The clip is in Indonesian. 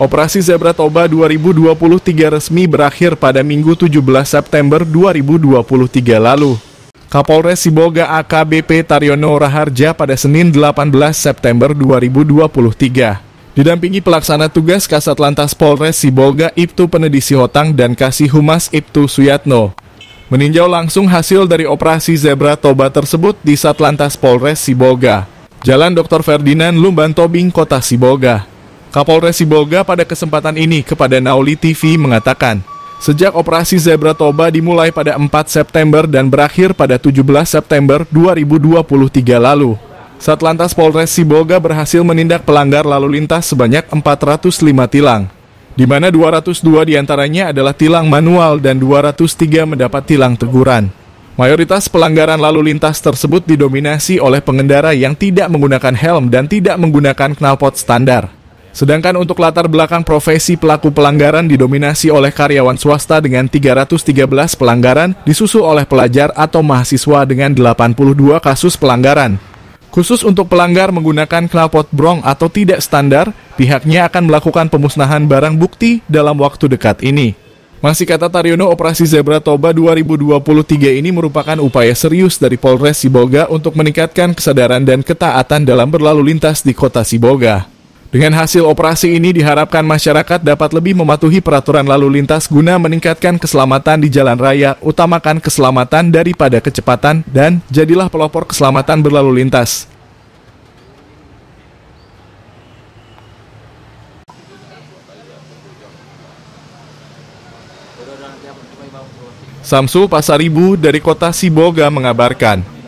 Operasi Zebra Toba 2023 resmi berakhir pada Minggu 17 September 2023 lalu. Kapolres Siboga AKBP Taryono Raharja pada Senin 18 September 2023. Didampingi pelaksana tugas Kasat Lantas Polres Sibolga Ibtu Penedisi Hotang dan Kasih Humas Ibtu Suyatno. Meninjau langsung hasil dari operasi Zebra Toba tersebut di Satlantas Polres Sibolga. Jalan Dr. Ferdinand Lumban Tobing, Kota Sibolga. Kapolres Sibolga pada kesempatan ini kepada Nauli TV mengatakan, sejak operasi Zebra Toba dimulai pada 4 September dan berakhir pada 17 September 2023 lalu. Satlantas Polres Sibolga berhasil menindak pelanggar lalu lintas sebanyak 405 tilang, di mana 202 diantaranya adalah tilang manual dan 203 mendapat tilang teguran. Mayoritas pelanggaran lalu lintas tersebut didominasi oleh pengendara yang tidak menggunakan helm dan tidak menggunakan knalpot standar. Sedangkan untuk latar belakang profesi pelaku pelanggaran didominasi oleh karyawan swasta dengan 313 pelanggaran, disusul oleh pelajar atau mahasiswa dengan 82 kasus pelanggaran. Khusus untuk pelanggar menggunakan knalpot brong atau tidak standar, pihaknya akan melakukan pemusnahan barang bukti dalam waktu dekat ini. Masih kata Taryono, operasi Zebra Toba 2023 ini merupakan upaya serius dari Polres Siboga untuk meningkatkan kesadaran dan ketaatan dalam berlalu lintas di kota Siboga. Dengan hasil operasi ini diharapkan masyarakat dapat lebih mematuhi peraturan lalu lintas guna meningkatkan keselamatan di jalan raya, utamakan keselamatan daripada kecepatan, dan jadilah pelopor keselamatan berlalu lintas. Samsu Pasaribu dari kota Siboga mengabarkan.